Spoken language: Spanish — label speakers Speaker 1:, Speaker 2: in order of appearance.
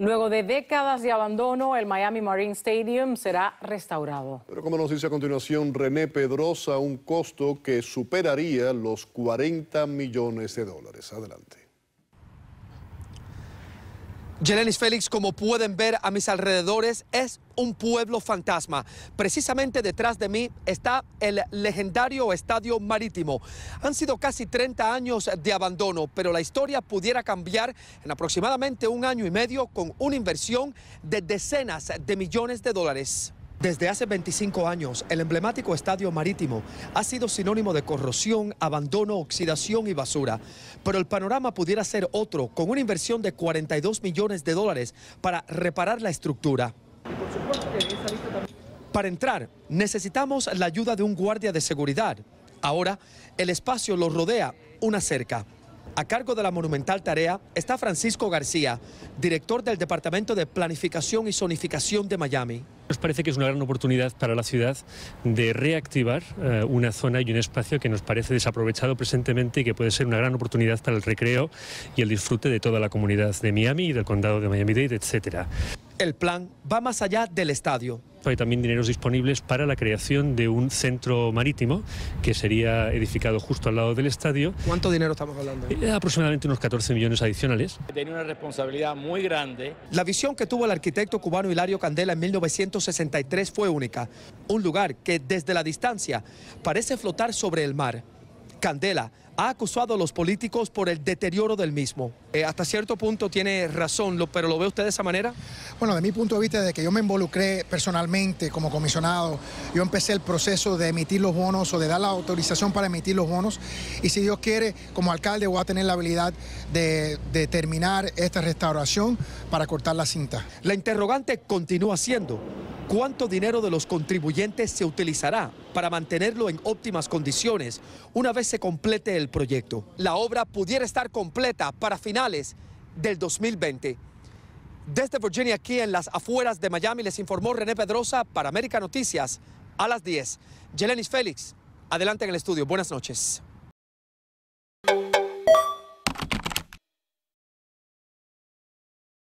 Speaker 1: Luego de décadas de abandono, el Miami Marine Stadium será restaurado.
Speaker 2: Pero como nos dice a continuación René Pedrosa, un costo que superaría los 40 millones de dólares. Adelante.
Speaker 3: Jelenis Félix, como pueden ver a mis alrededores, es un pueblo fantasma. Precisamente detrás de mí está el legendario Estadio Marítimo. Han sido casi 30 años de abandono, pero la historia pudiera cambiar en aproximadamente un año y medio con una inversión de decenas de millones de dólares. Desde hace 25 años, el emblemático Estadio Marítimo ha sido sinónimo de corrosión, abandono, oxidación y basura. Pero el panorama pudiera ser otro, con una inversión de 42 millones de dólares para reparar la estructura. Para entrar, necesitamos la ayuda de un guardia de seguridad. Ahora, el espacio lo rodea una cerca. A cargo de la monumental tarea está Francisco García, director del Departamento de Planificación y Zonificación de Miami.
Speaker 2: Nos parece que es una gran oportunidad para la ciudad de reactivar eh, una zona y un espacio que nos parece desaprovechado presentemente y que puede ser una gran oportunidad para el recreo y el disfrute de toda la comunidad de Miami y del condado de Miami-Dade, etcétera. El plan va más allá del estadio. Hay también dineros disponibles para la creación de un centro marítimo que sería edificado justo al lado del estadio.
Speaker 3: ¿Cuánto dinero estamos hablando?
Speaker 2: Eh, aproximadamente unos 14 millones adicionales.
Speaker 3: Tenía una responsabilidad muy grande. La visión que tuvo el arquitecto cubano Hilario Candela en 1963 fue única. Un lugar que desde la distancia parece flotar sobre el mar. Candela ha acusado a los políticos por el deterioro del mismo. Eh, hasta cierto punto tiene razón, pero ¿lo ve usted de esa manera?
Speaker 1: Bueno, de mi punto de vista, de que yo me involucré personalmente como comisionado, yo empecé el proceso de emitir los bonos o de dar la autorización para emitir los bonos y si Dios quiere, como alcalde voy a tener la habilidad de terminar esta restauración para cortar la cinta.
Speaker 3: La interrogante continúa siendo, cuánto dinero de los contribuyentes se utilizará para mantenerlo en óptimas condiciones una vez se complete el proyecto. La obra pudiera estar completa para finales del 2020. Desde Virginia, aquí en las afueras de Miami, les informó René Pedrosa para América Noticias a las 10. Yelenis Félix, adelante en el estudio. Buenas noches.